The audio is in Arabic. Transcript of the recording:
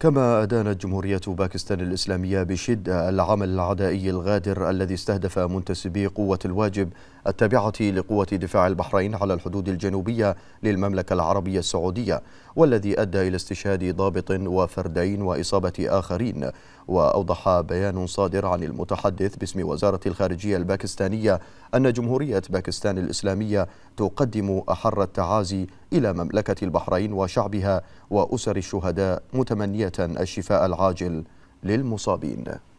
كما أدانت جمهورية باكستان الإسلامية بشدة العمل العدائي الغادر الذي استهدف منتسبي قوة الواجب التابعة لقوة دفاع البحرين على الحدود الجنوبية للمملكة العربية السعودية والذي أدى إلى استشهاد ضابط وفردين وإصابة آخرين وأوضح بيان صادر عن المتحدث باسم وزارة الخارجية الباكستانية أن جمهورية باكستان الإسلامية تقدم أحر التعازي إلى مملكة البحرين وشعبها وأسر الشهداء متمنية الشفاء العاجل للمصابين